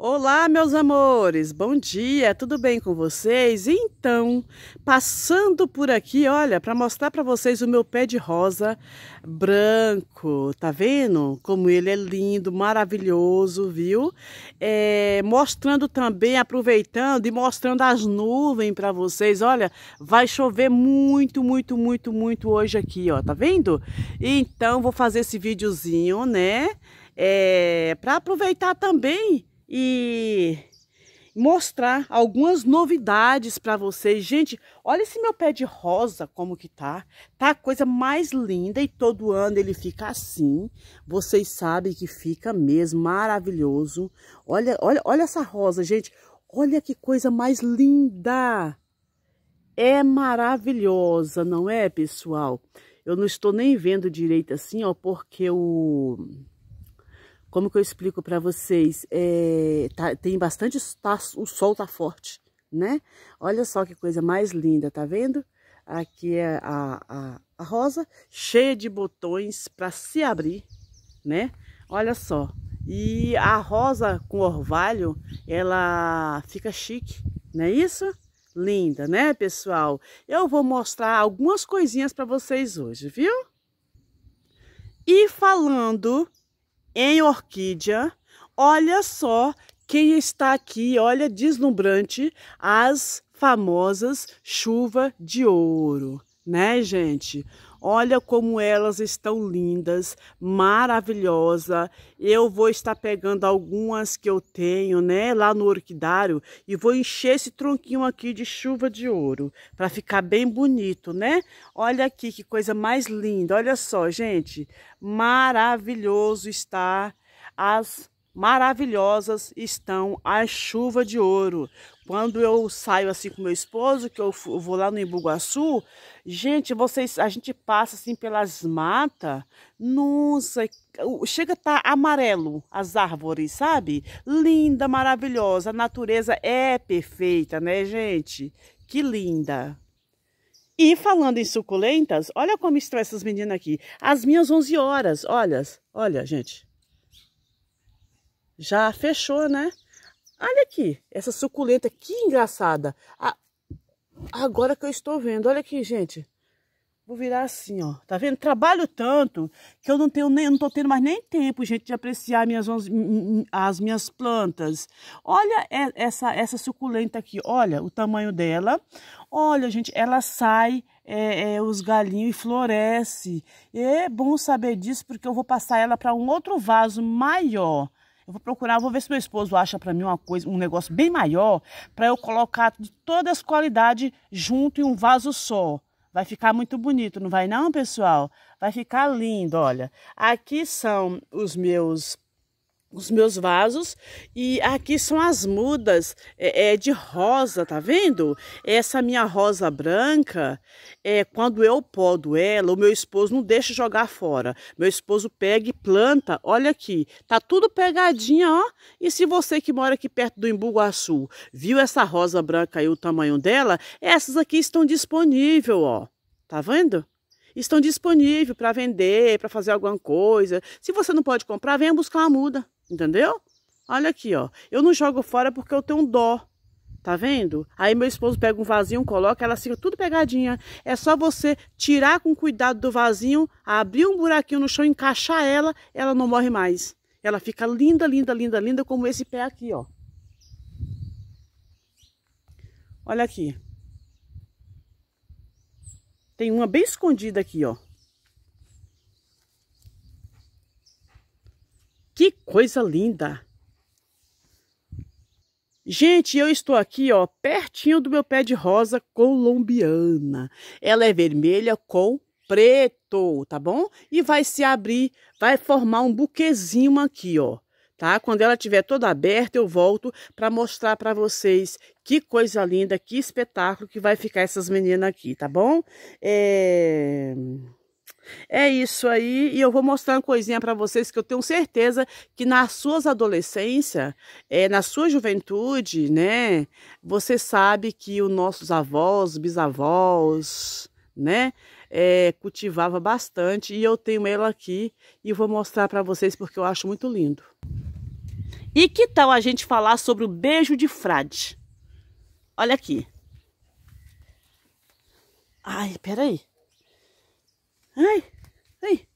Olá, meus amores, bom dia, tudo bem com vocês? Então, passando por aqui, olha, para mostrar para vocês o meu pé de rosa branco, tá vendo? Como ele é lindo, maravilhoso, viu? É, mostrando também, aproveitando e mostrando as nuvens para vocês, olha, vai chover muito, muito, muito, muito hoje aqui, ó, tá vendo? Então, vou fazer esse videozinho, né? É, para aproveitar também e mostrar algumas novidades para vocês. Gente, olha esse meu pé de rosa como que tá. Tá a coisa mais linda e todo ano ele fica assim. Vocês sabem que fica mesmo maravilhoso. Olha, olha, olha essa rosa, gente. Olha que coisa mais linda. É maravilhosa, não é, pessoal? Eu não estou nem vendo direito assim, ó, porque o como que eu explico para vocês, é, tá, tem bastante, tá, o sol tá forte, né? Olha só que coisa mais linda, tá vendo? Aqui é a, a, a rosa, cheia de botões para se abrir, né? Olha só, e a rosa com orvalho, ela fica chique, não é isso? Linda, né, pessoal? Eu vou mostrar algumas coisinhas para vocês hoje, viu? E falando em orquídea. Olha só quem está aqui, olha deslumbrante as famosas chuva de ouro, né, gente? Olha como elas estão lindas, maravilhosa. Eu vou estar pegando algumas que eu tenho, né, lá no orquidário e vou encher esse tronquinho aqui de chuva de ouro para ficar bem bonito, né? Olha aqui que coisa mais linda. Olha só, gente, maravilhoso está as maravilhosas estão as chuvas de ouro. Quando eu saio assim com meu esposo, que eu vou lá no Imbuguaçu, gente, vocês, a gente passa assim pelas matas, nossa, chega a estar tá amarelo as árvores, sabe? Linda, maravilhosa, a natureza é perfeita, né, gente? Que linda! E falando em suculentas, olha como estão essas meninas aqui. As minhas 11 horas, olha, olha, gente já fechou, né? Olha aqui, essa suculenta, que engraçada. A... Agora que eu estou vendo, olha aqui, gente. Vou virar assim, ó. Tá vendo? Trabalho tanto que eu não tenho nem, não tô tendo mais nem tempo, gente, de apreciar minhas as minhas plantas. Olha essa essa suculenta aqui, olha o tamanho dela. Olha, gente, ela sai é, é, os galinhos e floresce. E é bom saber disso porque eu vou passar ela para um outro vaso maior. Eu vou procurar, vou ver se meu esposo acha para mim uma coisa, um negócio bem maior, para eu colocar de todas as qualidades junto em um vaso só. Vai ficar muito bonito, não vai não, pessoal? Vai ficar lindo, olha. Aqui são os meus os meus vasos e aqui são as mudas é, é, de rosa, tá vendo? Essa minha rosa branca, é quando eu podo ela, o meu esposo não deixa jogar fora. Meu esposo pega e planta, olha aqui, tá tudo pegadinha, ó. E se você que mora aqui perto do Imbuguaçu viu essa rosa branca aí, o tamanho dela, essas aqui estão disponíveis, ó. Tá vendo? Estão disponíveis para vender, para fazer alguma coisa. Se você não pode comprar, venha buscar uma muda. Entendeu? Olha aqui, ó. Eu não jogo fora porque eu tenho um dó. Tá vendo? Aí meu esposo pega um vasinho, coloca, ela fica tudo pegadinha. É só você tirar com cuidado do vasinho, abrir um buraquinho no chão, encaixar ela, ela não morre mais. Ela fica linda, linda, linda, linda, como esse pé aqui, ó. Olha aqui. Tem uma bem escondida aqui, ó. Que coisa linda! Gente, eu estou aqui, ó, pertinho do meu pé de rosa colombiana. Ela é vermelha com preto, tá bom? E vai se abrir, vai formar um buquezinho aqui, ó, tá? Quando ela estiver toda aberta, eu volto para mostrar para vocês que coisa linda, que espetáculo que vai ficar essas meninas aqui, tá bom? É... É isso aí, e eu vou mostrar uma coisinha para vocês que eu tenho certeza que nas suas adolescências, é, eh, na sua juventude, né, você sabe que os nossos avós, bisavós, né, é, cultivava bastante, e eu tenho ela aqui e vou mostrar para vocês porque eu acho muito lindo. E que tal a gente falar sobre o beijo de frade? Olha aqui. Ai, peraí. Ai, ai.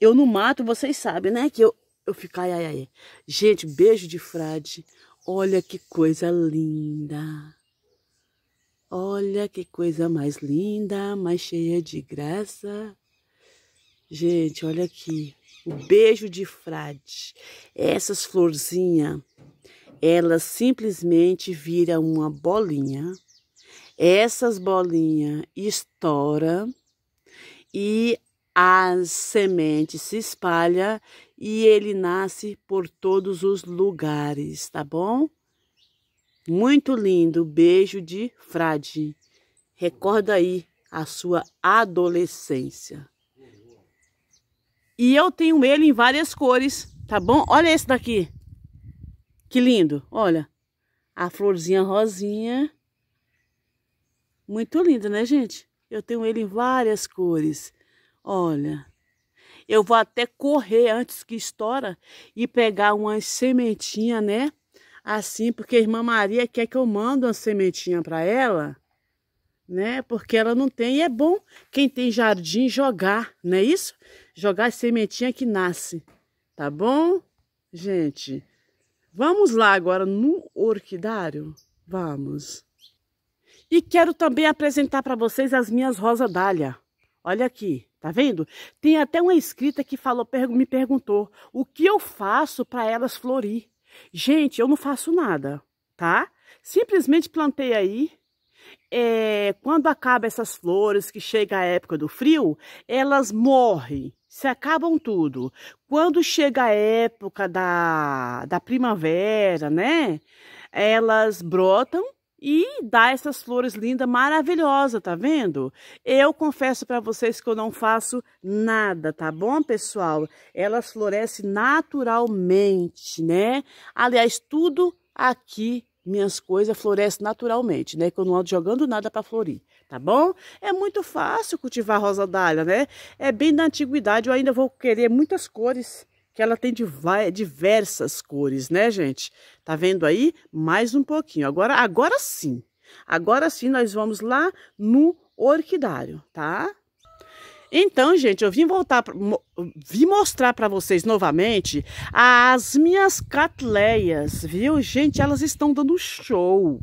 Eu no mato, vocês sabem, né? Que eu, eu fico ai, ai, ai. Gente, beijo de frade. Olha que coisa linda. Olha que coisa mais linda, mais cheia de graça. Gente, olha aqui. O beijo de frade. Essas florzinhas, elas simplesmente viram uma bolinha. Essas bolinhas estoura e as sementes se espalha e ele nasce por todos os lugares, tá bom? Muito lindo, beijo de Frade. Recorda aí a sua adolescência. E eu tenho ele em várias cores, tá bom? Olha esse daqui. Que lindo, olha. A florzinha rosinha muito lindo, né, gente? Eu tenho ele em várias cores. Olha, eu vou até correr antes que estoura e pegar umas sementinhas, né? Assim, porque a irmã Maria quer que eu mande uma sementinha para ela, né? Porque ela não tem. E é bom quem tem jardim jogar, não é isso? Jogar a sementinha que nasce, tá bom? Gente, vamos lá agora no orquidário? Vamos. E quero também apresentar para vocês as minhas rosas dália. Olha aqui, tá vendo? Tem até uma escrita que falou, me perguntou o que eu faço para elas florir. Gente, eu não faço nada, tá? Simplesmente plantei aí. É, quando acaba essas flores, que chega a época do frio, elas morrem, se acabam tudo. Quando chega a época da, da primavera, né? Elas brotam e dá essas flores lindas, maravilhosa, tá vendo? Eu confesso para vocês que eu não faço nada, tá bom, pessoal? Elas florescem naturalmente, né? Aliás, tudo aqui minhas coisas florescem naturalmente, né? Que eu não ando jogando nada para florir, tá bom? É muito fácil cultivar rosa dália, né? É bem da antiguidade, eu ainda vou querer muitas cores que ela tem diversas cores, né, gente? Tá vendo aí? Mais um pouquinho. Agora, agora sim. Agora sim nós vamos lá no orquidário, tá? Então, gente, eu vim voltar, vim mostrar para vocês novamente as minhas catleias, viu? Gente, elas estão dando show.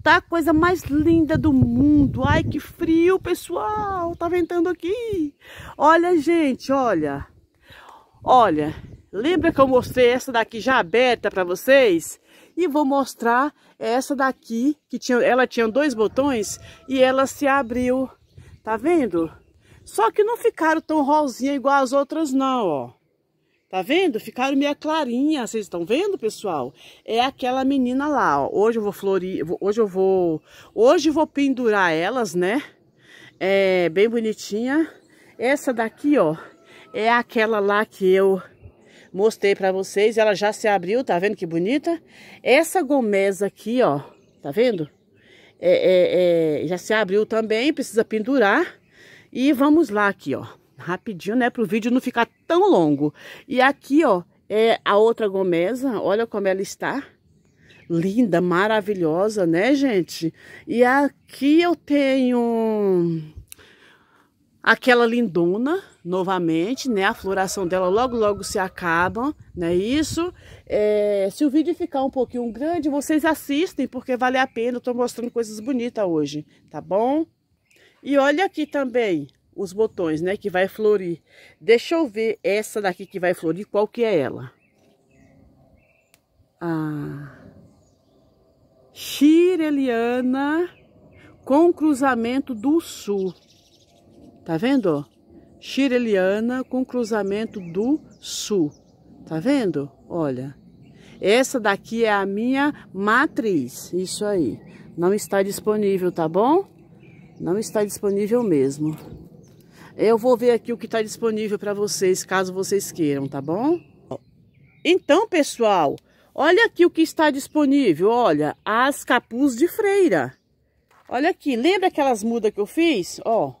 Tá a coisa mais linda do mundo. Ai, que frio, pessoal. Tá ventando aqui. Olha, gente, olha. Olha, lembra que eu mostrei essa daqui já aberta para vocês? E vou mostrar essa daqui, que tinha, ela tinha dois botões e ela se abriu. Tá vendo? Só que não ficaram tão rosinha igual as outras não, ó. Tá vendo? Ficaram meio clarinha, vocês estão vendo, pessoal? É aquela menina lá, ó. Hoje eu vou florir, hoje eu vou, hoje eu vou pendurar elas, né? É bem bonitinha. Essa daqui, ó, é aquela lá que eu mostrei para vocês. Ela já se abriu, tá vendo que bonita? Essa gomeza aqui, ó, tá vendo? É, é, é, já se abriu também, precisa pendurar. E vamos lá aqui, ó. Rapidinho, né? Para o vídeo não ficar tão longo. E aqui, ó, é a outra gomeza. Olha como ela está. Linda, maravilhosa, né, gente? E aqui eu tenho Aquela lindona, novamente, né? A floração dela logo, logo se acaba, né? Isso. É, se o vídeo ficar um pouquinho grande, vocês assistem, porque vale a pena. Eu tô mostrando coisas bonitas hoje, tá bom? E olha aqui também os botões, né? Que vai florir. Deixa eu ver essa daqui que vai florir, qual que é ela? Ah... Chireliana com cruzamento do sul. Tá vendo? Chireliana com cruzamento do sul. Tá vendo? Olha. Essa daqui é a minha matriz. Isso aí. Não está disponível, tá bom? Não está disponível mesmo. Eu vou ver aqui o que está disponível para vocês, caso vocês queiram, tá bom? Então, pessoal, olha aqui o que está disponível. Olha, as capuz de freira. Olha aqui, lembra aquelas mudas que eu fiz? Ó,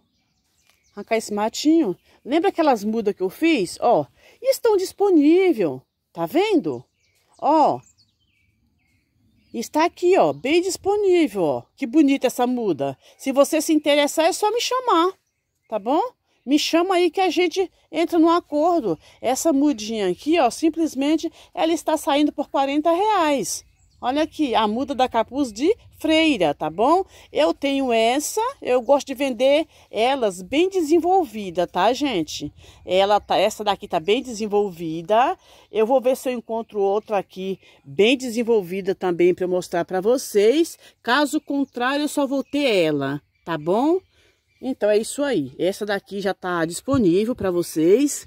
arrancar esse matinho. Lembra aquelas mudas que eu fiz? Ó, estão disponível. Tá vendo? Ó, está aqui, ó, bem disponível, ó. Que bonita essa muda. Se você se interessar, é só me chamar, tá bom? Me chama aí que a gente entra num acordo. Essa mudinha aqui, ó, simplesmente ela está saindo por 40 reais. Olha aqui, a muda da capuz de freira, tá bom? Eu tenho essa, eu gosto de vender elas bem desenvolvida, tá, gente? Ela tá, essa daqui tá bem desenvolvida. Eu vou ver se eu encontro outra aqui bem desenvolvida também para mostrar para vocês. Caso contrário, eu só vou ter ela, tá bom? Então é isso aí. Essa daqui já tá disponível para vocês.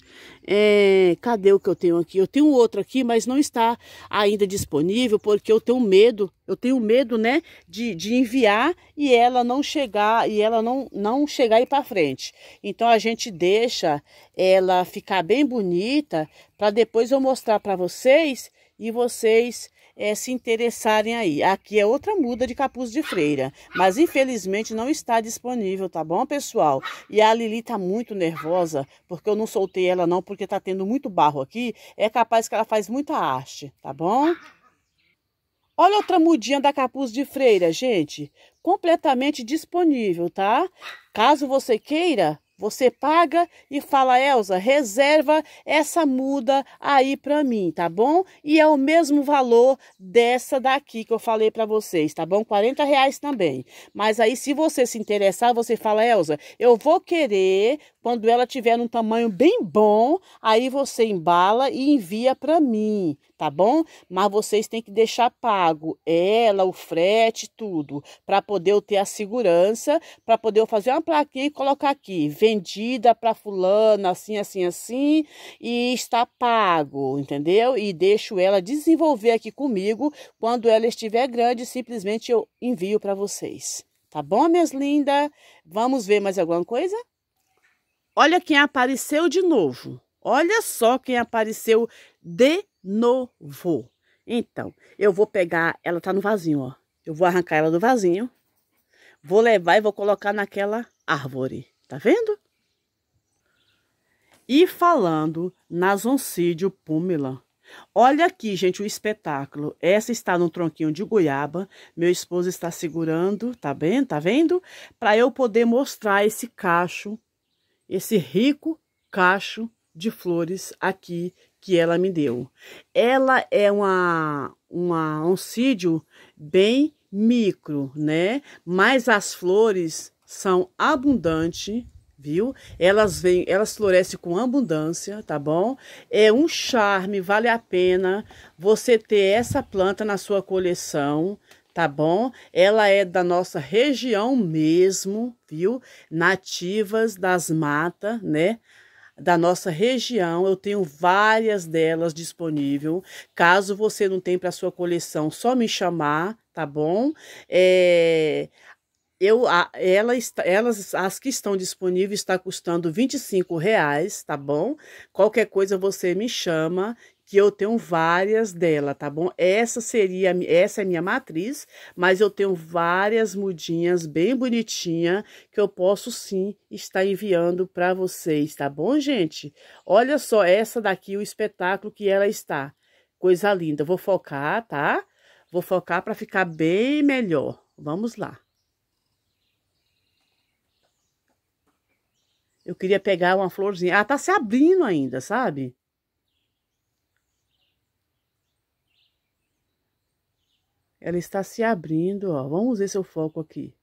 É, cadê o que eu tenho aqui? Eu tenho outro aqui, mas não está ainda disponível porque eu tenho medo. Eu tenho medo, né, de, de enviar e ela não chegar e ela não não chegar aí para frente. Então a gente deixa ela ficar bem bonita para depois eu mostrar para vocês e vocês é, se interessarem aí. Aqui é outra muda de capuz de freira, mas infelizmente não está disponível, tá bom, pessoal? E a Lili tá muito nervosa, porque eu não soltei ela não, porque tá tendo muito barro aqui. É capaz que ela faz muita haste, tá bom? Olha outra mudinha da capuz de freira, gente. Completamente disponível, tá? Caso você queira, você paga e fala, Elza, reserva essa muda aí para mim, tá bom? E é o mesmo valor dessa daqui que eu falei para vocês, tá bom? 40 reais também. Mas aí, se você se interessar, você fala, Elza, eu vou querer quando ela tiver um tamanho bem bom, aí você embala e envia para mim, tá bom? Mas vocês têm que deixar pago ela, o frete, tudo, para poder eu ter a segurança, para poder eu fazer uma plaquinha e colocar aqui, vendida para fulano, assim, assim, assim, e está pago, entendeu? E deixo ela desenvolver aqui comigo. Quando ela estiver grande, simplesmente eu envio para vocês. Tá bom, minhas lindas? Vamos ver mais alguma coisa? Olha quem apareceu de novo. Olha só quem apareceu de novo. Então, eu vou pegar, ela tá no vasinho, ó. Eu vou arrancar ela do vasinho. Vou levar e vou colocar naquela árvore. Tá vendo? E falando na oncídio pumila. Olha aqui, gente, o espetáculo. Essa está num tronquinho de goiaba. Meu esposo está segurando, tá bem? Tá vendo? Para eu poder mostrar esse cacho esse rico cacho de flores aqui que ela me deu. Ela é uma, uma oncídio bem micro, né? Mas as flores são abundantes, viu? Elas vêm, elas florescem com abundância, tá bom? É um charme, vale a pena você ter essa planta na sua coleção, tá bom? Ela é da nossa região mesmo, viu? Nativas das matas, né? Da nossa região, eu tenho várias delas disponível. Caso você não tenha para sua coleção, só me chamar, tá bom? É, eu, a, ela, elas, as que estão disponíveis está custando 25 reais, tá bom? Qualquer coisa você me chama que eu tenho várias dela, tá bom? Essa seria, essa é minha matriz, mas eu tenho várias mudinhas bem bonitinha que eu posso sim estar enviando para vocês, tá bom, gente? Olha só essa daqui, o espetáculo que ela está. Coisa linda. Vou focar, tá? Vou focar para ficar bem melhor. Vamos lá. Eu queria pegar uma florzinha. Ah, tá se abrindo ainda, sabe? Ela está se abrindo, ó. Vamos ver seu foco aqui.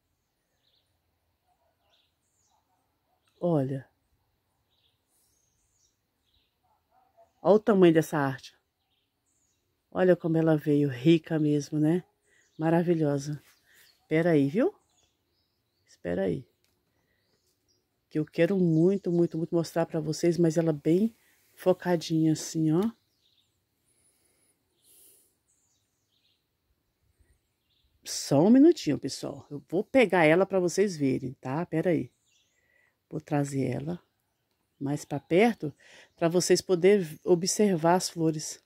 Olha. Olha o tamanho dessa arte. Olha como ela veio, rica mesmo, né? Maravilhosa. Espera aí, viu? Espera aí. Que eu quero muito, muito, muito mostrar para vocês, mas ela bem focadinha assim, ó. Só um minutinho, pessoal. Eu vou pegar ela para vocês verem, tá? Pera aí. Vou trazer ela mais para perto para vocês poderem observar as flores.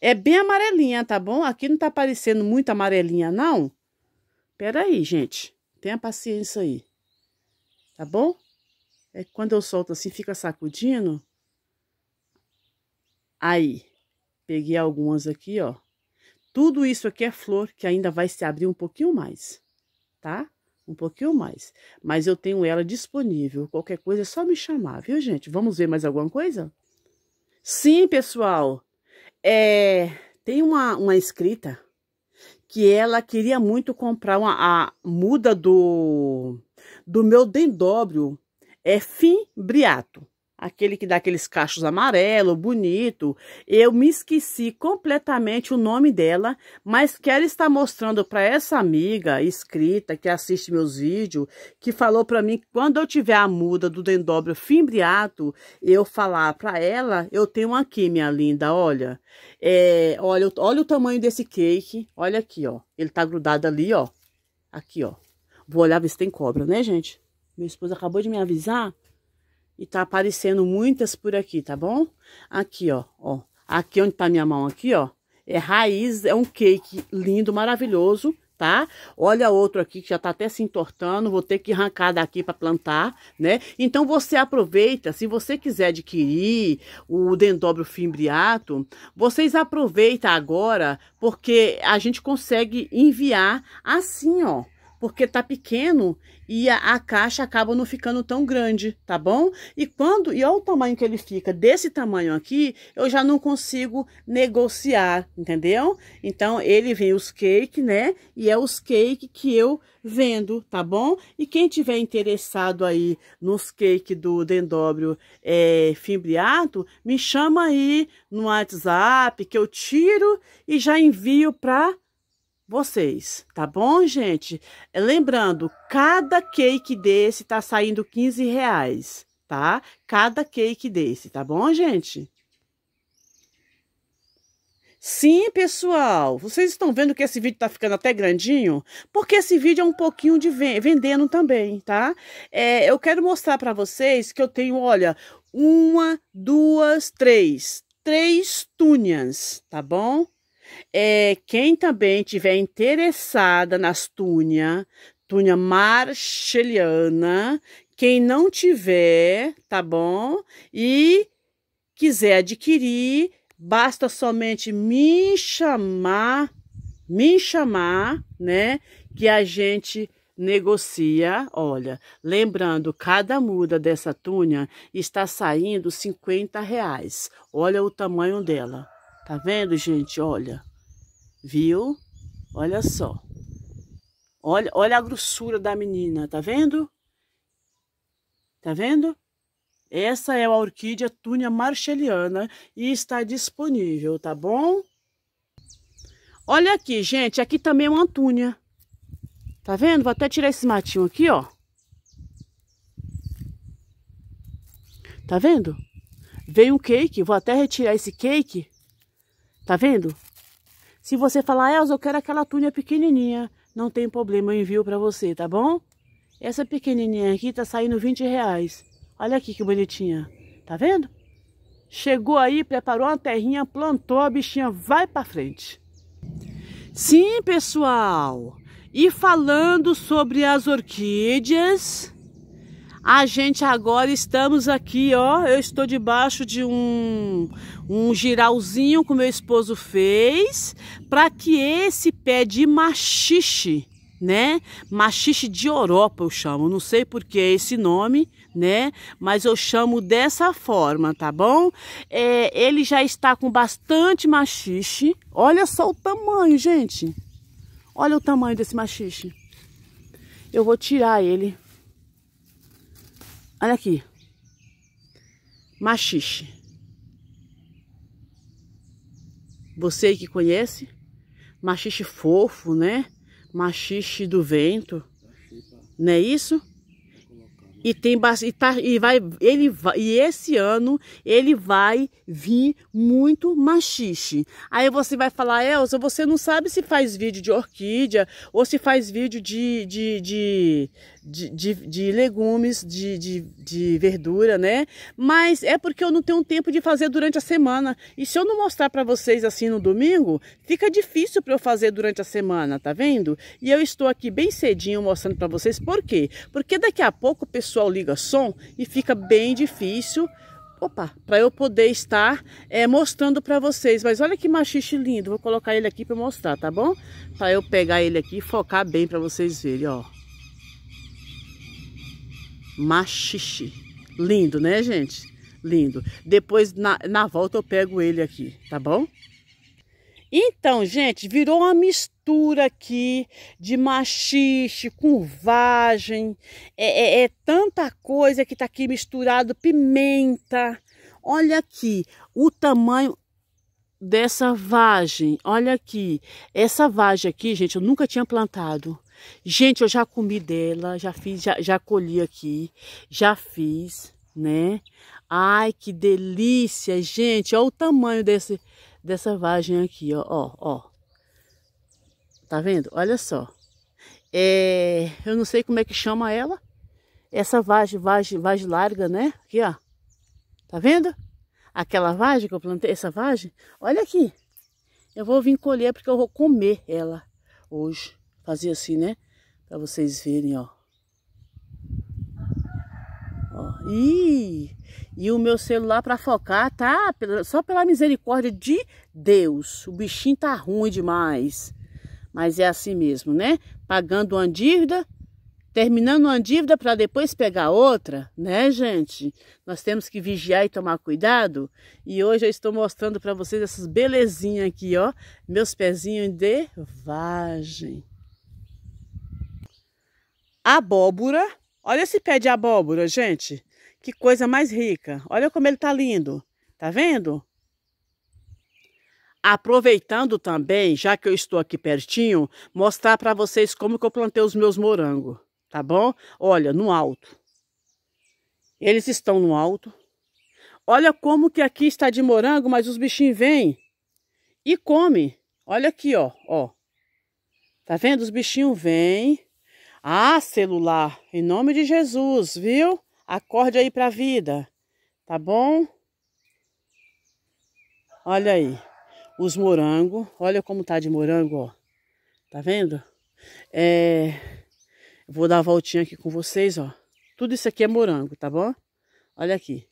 É bem amarelinha, tá bom? Aqui não tá aparecendo muito amarelinha, não. Pera aí, gente. Tenha paciência aí. Tá bom? É quando eu solto assim, fica sacudindo. Aí. Peguei algumas aqui, ó. Tudo isso aqui é flor que ainda vai se abrir um pouquinho mais, tá? Um pouquinho mais. Mas eu tenho ela disponível. Qualquer coisa é só me chamar, viu, gente? Vamos ver mais alguma coisa? Sim, pessoal. É, tem uma, uma escrita que ela queria muito comprar uma, a muda do, do meu dendóbrio é fimbriato aquele que dá aqueles cachos amarelo, bonito. Eu me esqueci completamente o nome dela, mas quero estar mostrando para essa amiga escrita que assiste meus vídeos, que falou para mim que quando eu tiver a muda do dendóbrio fimbriato, eu falar para ela, eu tenho aqui, minha linda, olha. É, olha, olha o tamanho desse cake, olha aqui, ó. Ele tá grudado ali, ó. Aqui, ó. Vou olhar ver se tem cobra, né, gente? Meu esposo acabou de me avisar e tá aparecendo muitas por aqui, tá bom? Aqui, ó, ó. Aqui onde tá minha mão aqui, ó. É raiz, é um cake lindo, maravilhoso, tá? Olha outro aqui que já tá até se entortando, vou ter que arrancar daqui para plantar, né? Então você aproveita, se você quiser adquirir o dendobro fimbriato, vocês aproveita agora, porque a gente consegue enviar assim, ó porque tá pequeno e a, a, caixa acaba não ficando tão grande, tá bom? E quando, e olha o tamanho que ele fica, desse tamanho aqui, eu já não consigo negociar, entendeu? Então, ele vem os cake, né? E é os cake que eu vendo, tá bom? E quem tiver interessado aí nos cake do Dendóbrio é, Fimbriato, me chama aí no WhatsApp que eu tiro e já envio para vocês, tá bom, gente? É, lembrando, cada cake desse tá saindo 15 reais, tá? Cada cake desse, tá bom, gente? Sim, pessoal, vocês estão vendo que esse vídeo tá ficando até grandinho? Porque esse vídeo é um pouquinho de vendendo também, tá? É, eu quero mostrar para vocês que eu tenho, olha, uma, duas, três, três túnias, tá bom? É, quem também tiver interessada nas túnia, túnia marcheliana, quem não tiver, tá bom? E quiser adquirir, basta somente me chamar, me chamar, né? Que a gente negocia, olha, lembrando, cada muda dessa túnia está saindo 50 reais. Olha o tamanho dela. Tá vendo, gente? Olha. Viu? Olha só. Olha, olha a grossura da menina, tá vendo? Tá vendo? Essa é a orquídea túnia marcheliana e está disponível, tá bom? Olha aqui, gente, aqui também é uma antúnia. Tá vendo? Vou até tirar esse matinho aqui, ó. Tá vendo? Veio um cake, vou até retirar esse cake Tá vendo? Se você falar, Elza, eu quero aquela túnia pequenininha, não tem problema, eu envio para você, tá bom? Essa pequenininha aqui tá saindo 20 reais. Olha aqui que bonitinha. Tá vendo? Chegou aí, preparou uma terrinha, plantou, a bichinha vai para frente. Sim, pessoal. E falando sobre as orquídeas... A gente agora estamos aqui, ó. Eu estou debaixo de um, um giralzinho que meu esposo fez para que esse pé de machixe, né? Machixe de Europa eu chamo, não sei por que esse nome, né? Mas eu chamo dessa forma, tá bom? É, ele já está com bastante machixe. Olha só o tamanho, gente. Olha o tamanho desse machixe. Eu vou tirar ele Olha aqui. Machixe. Você que conhece, machixe fofo, né? Machixe do vento. Não é isso? E tem e, tá, e vai ele vai, e esse ano ele vai vir muito machixe. Aí você vai falar, Elsa, você não sabe se faz vídeo de orquídea ou se faz vídeo de, de, de, de, de, de legumes, de, de, de verdura, né? Mas é porque eu não tenho tempo de fazer durante a semana. E se eu não mostrar para vocês assim no domingo, fica difícil para eu fazer durante a semana, tá vendo? E eu estou aqui bem cedinho mostrando para vocês por quê? Porque daqui a pouco, pessoal pessoal liga som e fica bem difícil opa, para eu poder estar é, mostrando para vocês. Mas olha que machixe lindo, vou colocar ele aqui para mostrar, tá bom? Para eu pegar ele aqui e focar bem para vocês verem, ó. Machixe. Lindo, né, gente? Lindo. Depois, na, na volta, eu pego ele aqui, tá bom? Então, gente, virou uma mistura cultura aqui de machiste, curvagem, é, é, é tanta coisa que está aqui misturado, pimenta. Olha aqui o tamanho dessa vagem. Olha aqui, essa vagem aqui, gente, eu nunca tinha plantado. Gente, eu já comi dela, já fiz, já, já colhi aqui, já fiz, né? Ai, que delícia, gente! Olha o tamanho desse, dessa vagem aqui, ó, ó, ó. Tá vendo? Olha só. É, eu não sei como é que chama ela. Essa vagem, vagem, vagem larga, né? Aqui, ó. Tá vendo? Aquela vagem que eu plantei, essa vagem. Olha aqui. Eu vou vir colher porque eu vou comer ela hoje. Fazer assim, né? Pra vocês verem, ó. ó. Ih, e o meu celular pra focar tá só pela misericórdia de Deus. O bichinho tá ruim demais. Mas é assim mesmo, né? Pagando uma dívida, terminando uma dívida para depois pegar outra, né, gente? Nós temos que vigiar e tomar cuidado. E hoje eu estou mostrando para vocês essas belezinhas aqui, ó, meus pezinhos de vagem. Abóbora, olha esse pé de abóbora, gente. Que coisa mais rica. Olha como ele tá lindo. Tá vendo? Aproveitando também, já que eu estou aqui pertinho, mostrar para vocês como que eu plantei os meus morangos, tá bom? Olha, no alto. Eles estão no alto. Olha como que aqui está de morango, mas os bichinhos vêm e comem. Olha aqui, ó, ó. Tá vendo? Os bichinhos vêm. Ah, celular, em nome de Jesus, viu? Acorde aí para a vida, tá bom? Olha aí os morangos. Olha como tá de morango, ó. Tá vendo? É... Vou dar a voltinha aqui com vocês, ó. Tudo isso aqui é morango, tá bom? Olha aqui.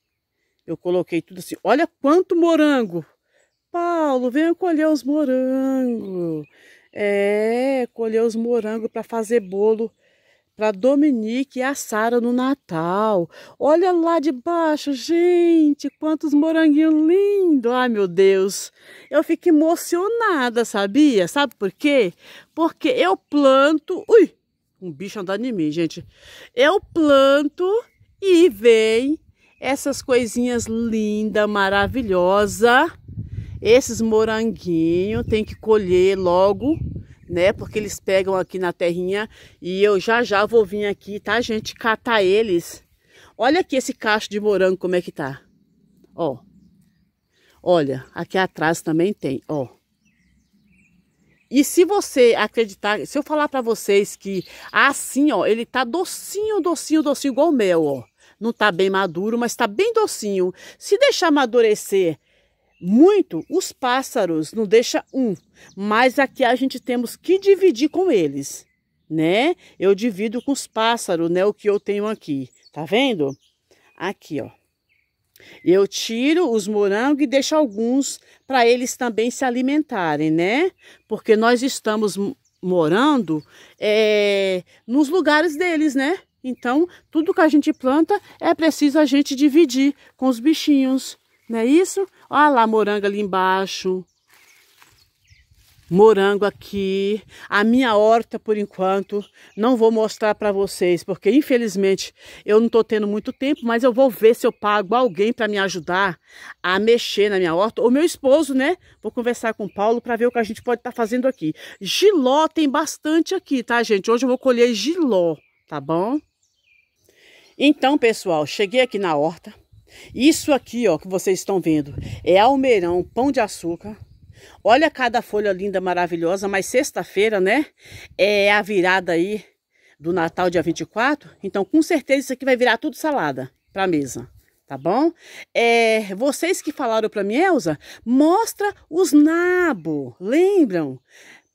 Eu coloquei tudo assim. Olha quanto morango! Paulo, venha colher os morangos. É, colher os morangos para fazer bolo para Dominique e a Sara no Natal. Olha lá de baixo, gente, quantos moranguinhos lindos! Ai, meu Deus! Eu fico emocionada, sabia? Sabe por quê? Porque eu planto. Ui! Um bicho andando em mim, gente. Eu planto e vem essas coisinhas lindas, maravilhosas. Esses moranguinhos tem que colher logo né? Porque eles pegam aqui na terrinha e eu já já vou vir aqui, tá, gente? Catar eles. Olha aqui esse cacho de morango como é que tá. Ó. Olha, aqui atrás também tem, ó. E se você acreditar, se eu falar para vocês que assim, ó, ele tá docinho, docinho, docinho, igual mel, ó. Não tá bem maduro, mas tá bem docinho. Se deixar amadurecer muito, os pássaros não deixa um, mas aqui a gente temos que dividir com eles, né? Eu divido com os pássaros, né, o que eu tenho aqui, tá vendo? Aqui, ó. Eu tiro os morangos e deixo alguns para eles também se alimentarem, né? Porque nós estamos morando é, nos lugares deles, né? Então, tudo que a gente planta é preciso a gente dividir com os bichinhos. Não é isso? Olha lá morango ali embaixo. Morango aqui. A minha horta, por enquanto, não vou mostrar para vocês, porque infelizmente eu não estou tendo muito tempo, mas eu vou ver se eu pago alguém para me ajudar a mexer na minha horta. Ou meu esposo, né? Vou conversar com o Paulo para ver o que a gente pode estar tá fazendo aqui. Giló tem bastante aqui, tá, gente? Hoje eu vou colher giló, tá bom? Então, pessoal, cheguei aqui na horta. Isso aqui, ó, que vocês estão vendo, é almeirão, pão de açúcar. Olha cada folha linda, maravilhosa, mas sexta-feira, né, é a virada aí do Natal, dia 24. Então, com certeza, isso aqui vai virar tudo salada pra mesa tá bom? É, vocês que falaram para mim, Elza, mostra os nabos. lembram?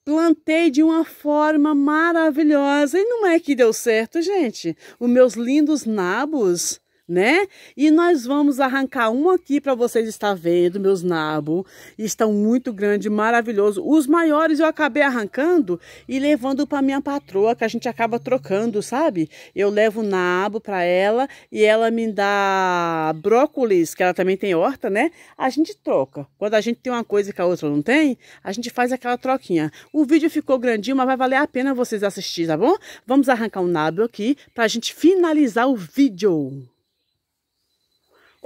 Plantei de uma forma maravilhosa e não é que deu certo, gente. Os meus lindos nabos né? E nós vamos arrancar um aqui para vocês estar vendo, meus nabos. Estão muito grandes, maravilhosos. Os maiores eu acabei arrancando e levando para minha patroa, que a gente acaba trocando, sabe? Eu levo nabo para ela e ela me dá brócolis, que ela também tem horta, né? A gente troca. Quando a gente tem uma coisa que a outra não tem, a gente faz aquela troquinha. O vídeo ficou grandinho, mas vai valer a pena vocês assistirem, tá bom? Vamos arrancar um nabo aqui para a gente finalizar o vídeo.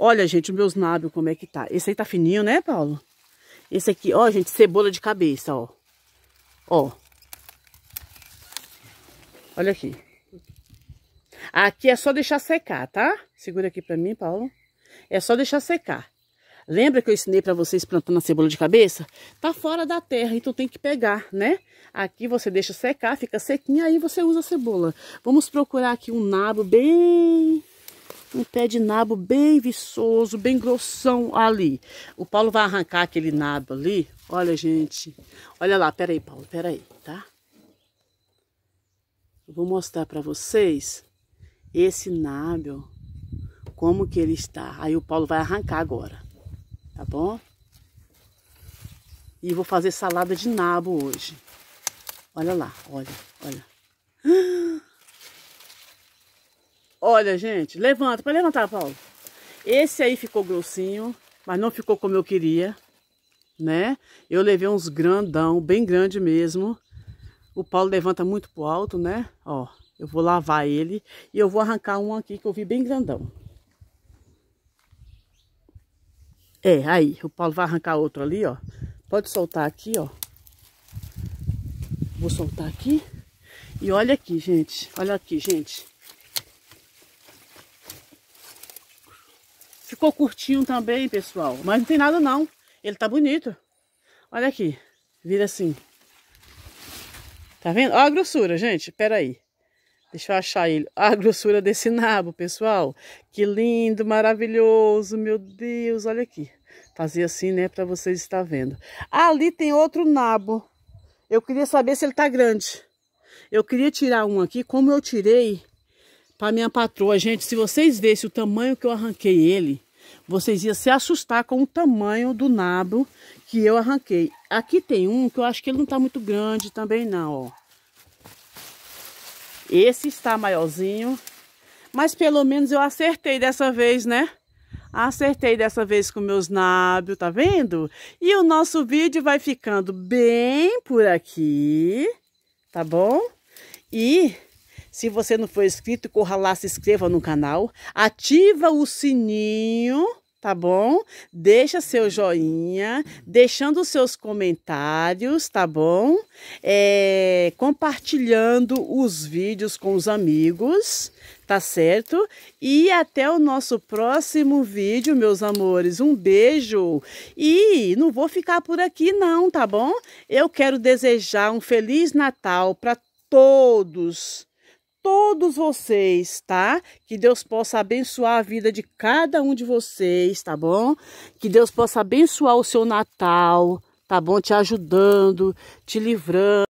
Olha, gente, os meus nabos, como é que tá. Esse aí tá fininho, né, Paulo? Esse aqui, ó, gente, cebola de cabeça, ó. Ó. Olha aqui. Aqui é só deixar secar, tá? Segura aqui pra mim, Paulo. É só deixar secar. Lembra que eu ensinei pra vocês plantando a cebola de cabeça? Tá fora da terra, então tem que pegar, né? Aqui você deixa secar, fica sequinha, aí você usa a cebola. Vamos procurar aqui um nabo bem um pé de nabo bem viçoso, bem grossão ali. O Paulo vai arrancar aquele nabo ali. Olha, gente. Olha lá, peraí, Paulo, peraí, tá? Eu vou mostrar para vocês esse nabo, como que ele está. Aí o Paulo vai arrancar agora, tá bom? E vou fazer salada de nabo hoje. Olha lá, olha, olha. Ah! Olha, gente, levanta. Para levantar, Paulo. Esse aí ficou grossinho, mas não ficou como eu queria, né? Eu levei uns grandão, bem grande mesmo. O Paulo levanta muito pro alto, né? Ó, eu vou lavar ele e eu vou arrancar um aqui que eu vi bem grandão. É, aí, o Paulo vai arrancar outro ali, ó. Pode soltar aqui, ó. Vou soltar aqui. E olha aqui, gente. Olha aqui, gente. ficou curtinho também, pessoal. Mas não tem nada não. Ele tá bonito. Olha aqui. Vira assim. Tá vendo? Olha a grossura, gente. Pera aí. Deixa eu achar ele. A grossura desse nabo, pessoal. Que lindo, maravilhoso. Meu Deus, olha aqui. Fazia assim, né, para vocês estar vendo. Ali tem outro nabo. Eu queria saber se ele tá grande. Eu queria tirar um aqui, como eu tirei para minha patroa. Gente, se vocês vissem o tamanho que eu arranquei ele, vocês iam se assustar com o tamanho do nabo que eu arranquei. Aqui tem um que eu acho que ele não está muito grande também não, ó. Esse está maiorzinho, mas pelo menos eu acertei dessa vez, né? Acertei dessa vez com meus nábios, tá vendo? E o nosso vídeo vai ficando bem por aqui, tá bom? E se você não for inscrito, corra lá, se inscreva no canal, ativa o sininho tá bom? Deixa seu joinha, deixando os seus comentários, tá bom? É, compartilhando os vídeos com os amigos, tá certo? E até o nosso próximo vídeo, meus amores. Um beijo! E não vou ficar por aqui não, tá bom? Eu quero desejar um Feliz Natal para todos todos vocês, tá? Que Deus possa abençoar a vida de cada um de vocês, tá bom? Que Deus possa abençoar o seu Natal, tá bom? Te ajudando, te livrando.